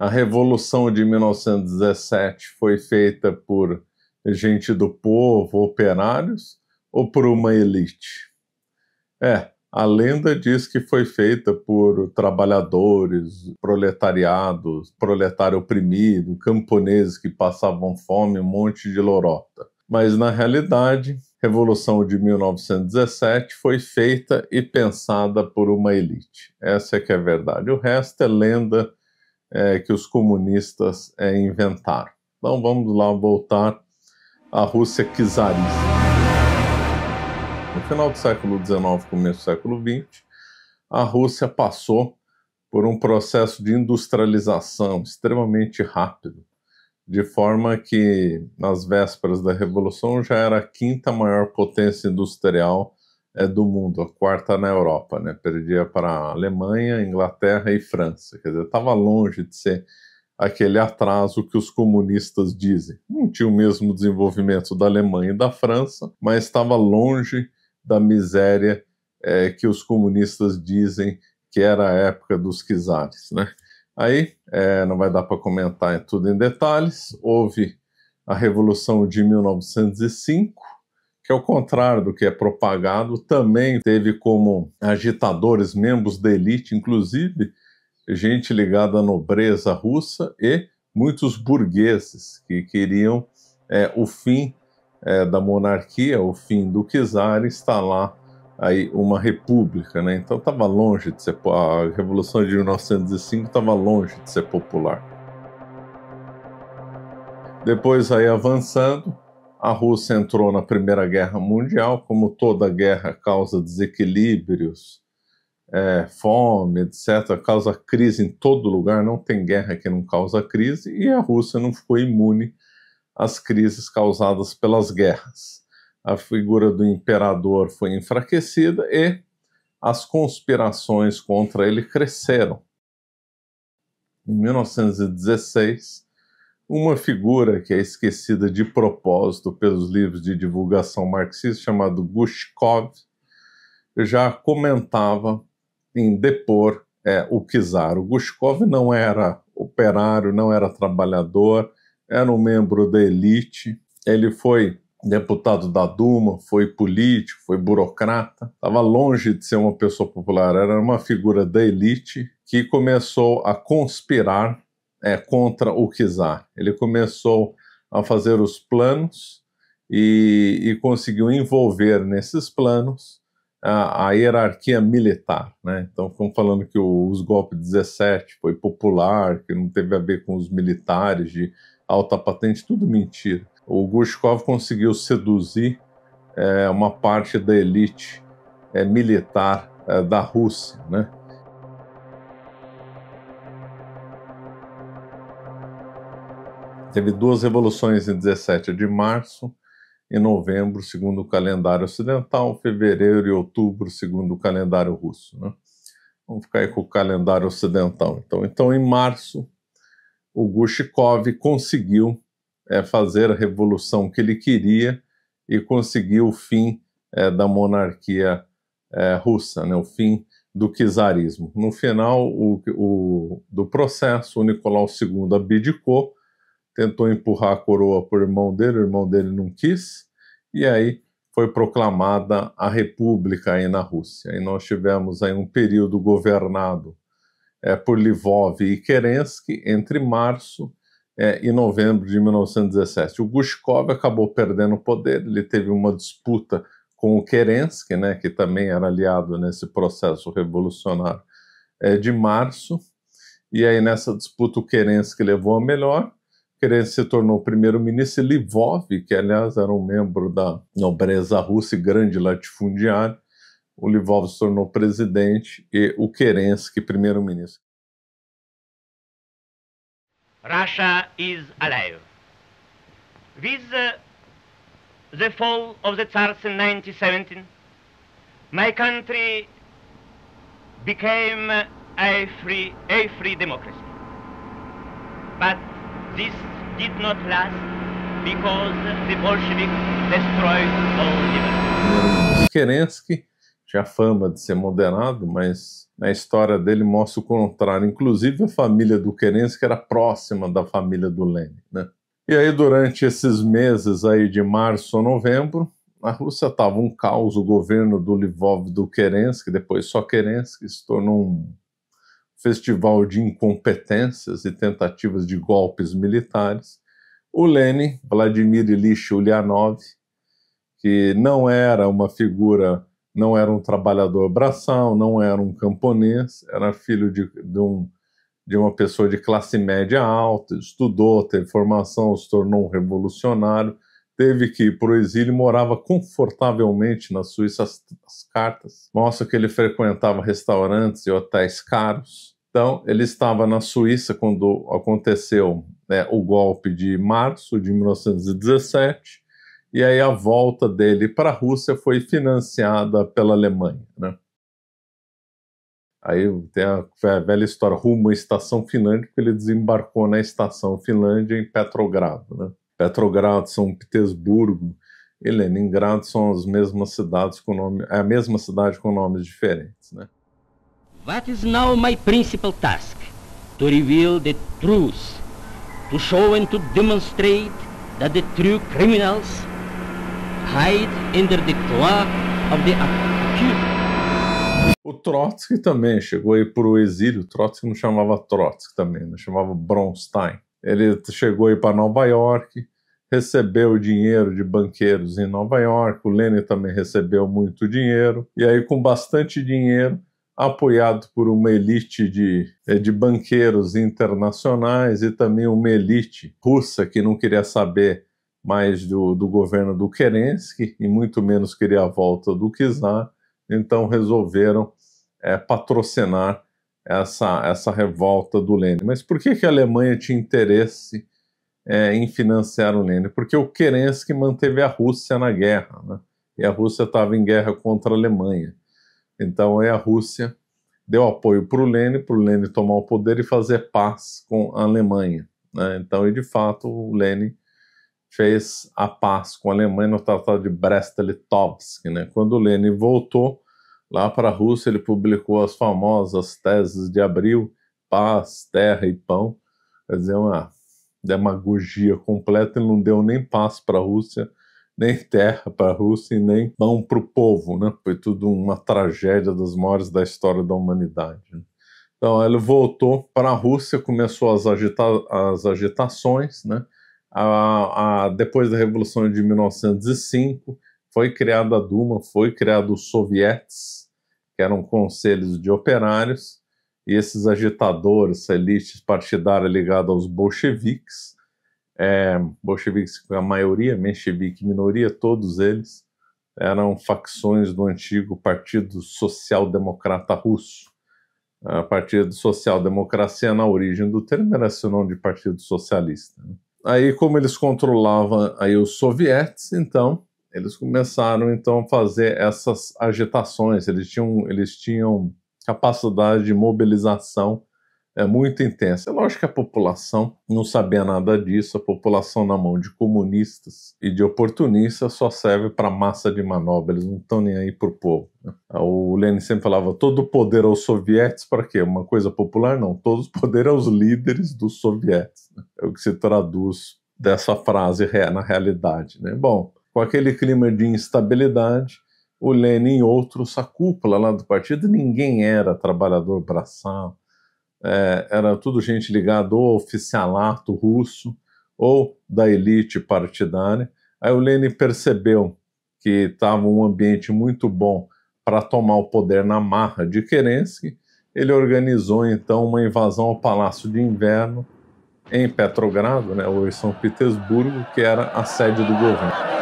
A Revolução de 1917 foi feita por gente do povo, operários, ou por uma elite? É, a lenda diz que foi feita por trabalhadores, proletariados, proletário oprimido, camponeses que passavam fome, um monte de lorota. Mas na realidade, a Revolução de 1917 foi feita e pensada por uma elite. Essa é que é verdade. O resto é lenda é, que os comunistas é, inventaram. Então vamos lá voltar à Rússia czarista. No final do século XIX, começo do século XX, a Rússia passou por um processo de industrialização extremamente rápido, de forma que, nas vésperas da Revolução, já era a quinta maior potência industrial é, do mundo, a quarta na Europa, né? Perdia para Alemanha, Inglaterra e França. Quer dizer, estava longe de ser aquele atraso que os comunistas dizem. Não tinha o mesmo desenvolvimento da Alemanha e da França, mas estava longe da miséria é, que os comunistas dizem que era a época dos czares, né? Aí é, não vai dar para comentar tudo em detalhes. Houve a Revolução de 1905, que ao é contrário do que é propagado, também teve como agitadores membros da elite, inclusive gente ligada à nobreza russa e muitos burgueses que queriam é, o fim é, da monarquia, o fim do czar, instalar aí uma república, né? Então estava longe de ser a revolução de 1905 estava longe de ser popular. Depois aí avançando, a Rússia entrou na Primeira Guerra Mundial, como toda guerra causa desequilíbrios, é, fome, etc., causa crise em todo lugar, não tem guerra que não causa crise, e a Rússia não ficou imune às crises causadas pelas guerras. A figura do imperador foi enfraquecida e as conspirações contra ele cresceram. Em 1916, uma figura que é esquecida de propósito pelos livros de divulgação marxista, chamado Gushkov, já comentava em depor é, o czar. O Gushkov não era operário, não era trabalhador, era um membro da elite. Ele foi deputado da Duma, foi político, foi burocrata, estava longe de ser uma pessoa popular, era uma figura da elite que começou a conspirar é, contra o czar. Ele começou a fazer os planos e, e conseguiu envolver nesses planos a, a hierarquia militar. Né? Então, estão falando que o, os golpes 17 foi popular, que não teve a ver com os militares de alta patente, tudo mentira. O Gushkov conseguiu seduzir é, uma parte da elite é, militar é, da Rússia, né? Teve duas revoluções em 17 de março e novembro, segundo o calendário ocidental, fevereiro e outubro, segundo o calendário russo. Né? Vamos ficar aí com o calendário ocidental. Então, então em março, o Gushkov conseguiu é, fazer a revolução que ele queria e conseguiu o fim é, da monarquia é, russa, né? o fim do czarismo. No final o, o, do processo, o Nicolau II abdicou tentou empurrar a coroa para o irmão dele, o irmão dele não quis, e aí foi proclamada a república aí na Rússia. E nós tivemos aí um período governado é, por Livov e Kerensky entre março é, e novembro de 1917. O Gushkov acabou perdendo o poder, ele teve uma disputa com o Kerensky, né, que também era aliado nesse processo revolucionário é, de março, e aí nessa disputa o Kerensky levou a melhor, que ele se tornou primeiro-ministro, e Livov, que aliás era um membro da nobreza russa e grande latifundiário, o Livov se tornou presidente e o Kerensky primeiro-ministro. Russia is alive. With the fall of the Tsars in 1917, my country became a free, a free democracy. But This did not last because the Bolsheviks destroyed all Kerensky tinha fama de ser moderado, mas na história dele mostra o contrário. Inclusive, a família do Kerensky era próxima da família do Lenin. Né? E aí, durante esses meses aí de março a novembro, a Rússia estava um caos. O governo do Lvov do Kerensky, depois só Kerensky, se tornou um festival de incompetências e tentativas de golpes militares, o Lenin, Vladimir Ilyich Ulyanov, que não era uma figura, não era um trabalhador braçal, não era um camponês, era filho de, de, um, de uma pessoa de classe média alta, estudou, teve formação, se tornou um revolucionário, teve que ir para o exílio e morava confortavelmente na Suíça as, as cartas. Mostra que ele frequentava restaurantes e hotéis caros. Então, ele estava na Suíça quando aconteceu né, o golpe de março de 1917, e aí a volta dele para a Rússia foi financiada pela Alemanha. Né? Aí tem a velha história rumo à Estação Finlândia, porque ele desembarcou na Estação Finlândia em Petrogrado. Né? Petrogrado, São Petersburgo e Leningrado são as mesmas cidades com nome, é a mesma cidade com nomes diferentes, né? is now my principal task, to reveal the truth, to show and to demonstrate that the true criminals hide under the cloak of the accused. O Trotsky também chegou aí para o exílio. Trotsky não chamava Trotsky também, não né? chamava Bronstein. Ele chegou aí para Nova York, recebeu dinheiro de banqueiros em Nova York, o Lenin também recebeu muito dinheiro, e aí, com bastante dinheiro, apoiado por uma elite de, eh, de banqueiros internacionais e também uma elite russa que não queria saber mais do, do governo do Kerensky e muito menos queria a volta do Kizar, então resolveram é, patrocinar essa, essa revolta do Lênin. Mas por que, que a Alemanha tinha interesse é, em financiar o Lênin? Porque o Kerensky manteve a Rússia na guerra, né? e a Rússia estava em guerra contra a Alemanha. Então aí a Rússia deu apoio para o Lênin, para o Lênin tomar o poder e fazer paz com a Alemanha. Né? Então, e de fato, o Lênin fez a paz com a Alemanha no Tratado de Brest-Litovsk. Né? Quando o Lênin voltou, Lá para a Rússia, ele publicou as famosas teses de abril, paz, terra e pão. Quer dizer, é uma demagogia completa. Ele não deu nem paz para a Rússia, nem terra para a Rússia e nem pão para o povo. Né? Foi tudo uma tragédia das maiores da história da humanidade. Né? Então, ele voltou para a Rússia, começou as, agita as agitações, né? A, a, depois da Revolução de 1905, foi criada a Duma, foi criado os sovietes, que eram conselhos de operários, e esses agitadores, elites partidárias ligada aos bolcheviques, é, bolcheviques com a maioria, menchevique minoria, todos eles eram facções do antigo Partido Social Democrata Russo. A Partido Social Democracia, na origem do termo, era nome de Partido Socialista. Né? Aí, como eles controlavam aí os sovietes, então eles começaram então a fazer essas agitações. Eles tinham, eles tinham capacidade de mobilização é muito intensa. É lógico que a população não sabia nada disso, a população na mão de comunistas e de oportunistas só serve para massa de manobra, eles não estão nem aí para o povo. Né? O Lenin sempre falava: todo poder aos sovietes, para quê? Uma coisa popular? Não, todo poder aos líderes dos sovietes. Né? É o que se traduz dessa frase na realidade. Né? Bom, com aquele clima de instabilidade, o Lenin e outros, a cúpula lá do partido, ninguém era trabalhador braçal, é, era tudo gente ligada ou ao oficialato russo ou da elite partidária. Aí o Lenin percebeu que estava um ambiente muito bom para tomar o poder na marra de Kerensky, ele organizou então uma invasão ao Palácio de Inverno em Petrogrado, né, ou em São Petersburgo, que era a sede do governo.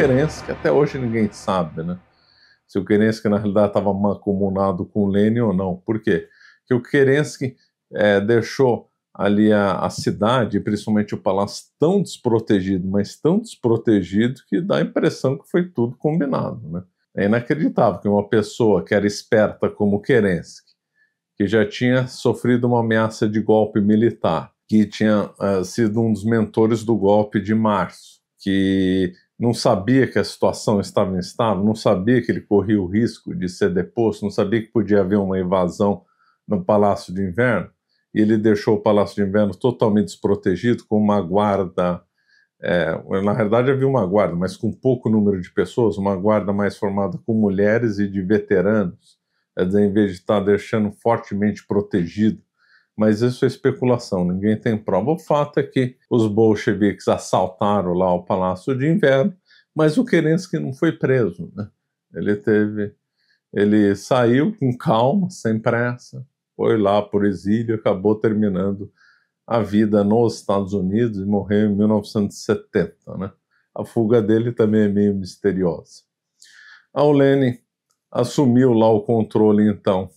Kerensky, que até hoje ninguém sabe, né? Se o Kerensky na realidade estava mancomunado com o Lenin ou não. Por quê? Porque o Kerensky é, deixou ali a, a, cidade, principalmente o palácio, tão desprotegido, mas tão desprotegido que dá a impressão que foi tudo combinado, né? É inacreditável que uma pessoa que era esperta como Kerensky, que já tinha sofrido uma ameaça de golpe militar, que tinha uh, sido um dos mentores do golpe de março, que não sabia que a situação estava instável, não sabia que ele corria o risco de ser deposto, não sabia que podia haver uma invasão no Palácio de Inverno, e ele deixou o Palácio de Inverno totalmente desprotegido, com uma guarda. É, na verdade, havia uma guarda, mas com pouco número de pessoas, uma guarda mais formada com mulheres e de veteranos, dizer, em vez de estar deixando fortemente protegido mas isso é especulação, ninguém tem prova. O fato é que os bolcheviques assaltaram lá o Palácio de Inverno, mas o Kerensky não foi preso, né? Ele teve, ele saiu com calma, sem pressa, foi lá por exílio, acabou terminando a vida nos Estados Unidos e morreu em 1970, né? A fuga dele também é meio misteriosa. A Olene assumiu lá o controle então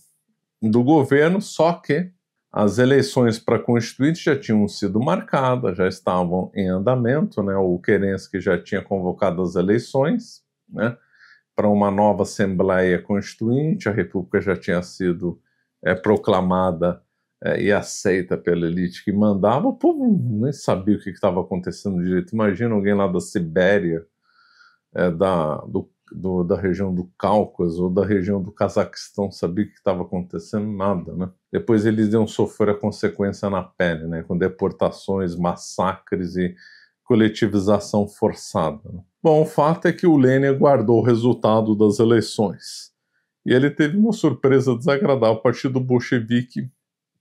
do governo, só que as eleições para constituinte já tinham sido marcadas, já estavam em andamento, né? O Kerensky já tinha convocado as eleições, né? Para uma nova Assembleia Constituinte, a República já tinha sido é, proclamada é, e aceita pela elite que mandava. O povo nem sabia o que estava acontecendo direito. Imagina alguém lá da Sibéria, é, da, do do, da região do Cáucaso ou da região do Cazaquistão sabia o que estava acontecendo, nada, né? Depois eles iam sofrer a consequência na pele, né? Com deportações, massacres e coletivização forçada. Né? Bom, o fato é que o Lênin guardou o resultado das eleições. E ele teve uma surpresa desagradável. O Partido Bolchevique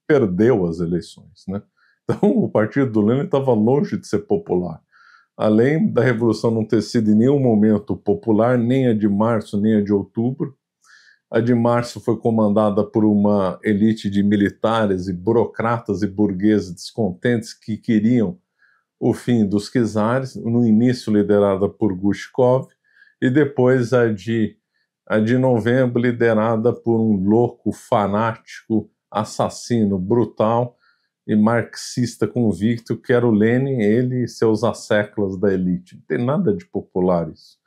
perdeu as eleições, né? Então, o partido do Lênin estava longe de ser popular além da Revolução não ter sido em nenhum momento popular, nem a de março, nem a de outubro. A de março foi comandada por uma elite de militares e burocratas e burgueses descontentes que queriam o fim dos czares, no início liderada por Gushkov, e depois a de, a de novembro, liderada por um louco, fanático, assassino, brutal, e marxista convicto que era o Lenin, ele e seus asseclas da elite. Não tem nada de popular isso.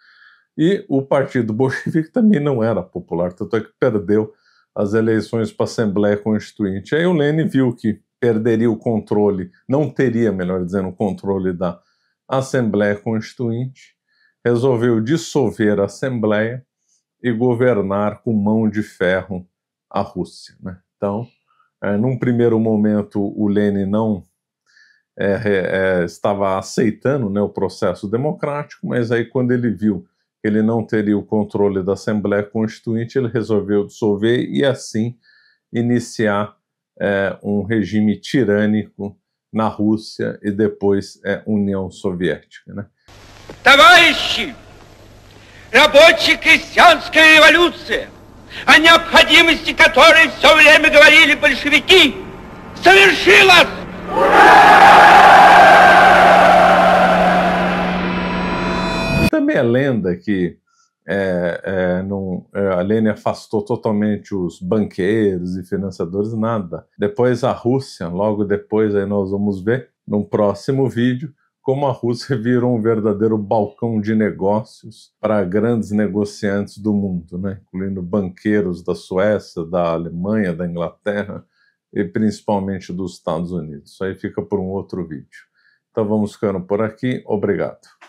E o Partido Bolchevique também não era popular, tanto é que perdeu as eleições para a Assembleia Constituinte. Aí o Lenin viu que perderia o controle, não teria, melhor dizendo, o controle da Assembleia Constituinte, resolveu dissolver a Assembleia e governar com mão de ferro a Rússia. Né? Então, é, num primeiro momento, o Lênin não é, é, estava aceitando né, o processo democrático, mas aí, quando ele viu que ele não teria o controle da Assembleia Constituinte, ele resolveu dissolver e, assim, iniciar é, um regime tirânico na Rússia e depois é, União Soviética. Né? Товарищи, рабочая крестьянская революция – о необходимости которой все время говорили большевики, совершилась! Ура! Também é lenda que é, é, não, é, a Lênin afastou totalmente os banqueiros e financiadores, nada. Depois a Rússia, logo depois, aí nós vamos ver num próximo vídeo, como a Rússia virou um verdadeiro balcão de negócios para grandes negociantes do mundo, né? incluindo banqueiros da Suécia, da Alemanha, da Inglaterra e principalmente dos Estados Unidos. Isso aí fica por um outro vídeo. Então vamos ficando por aqui. Obrigado.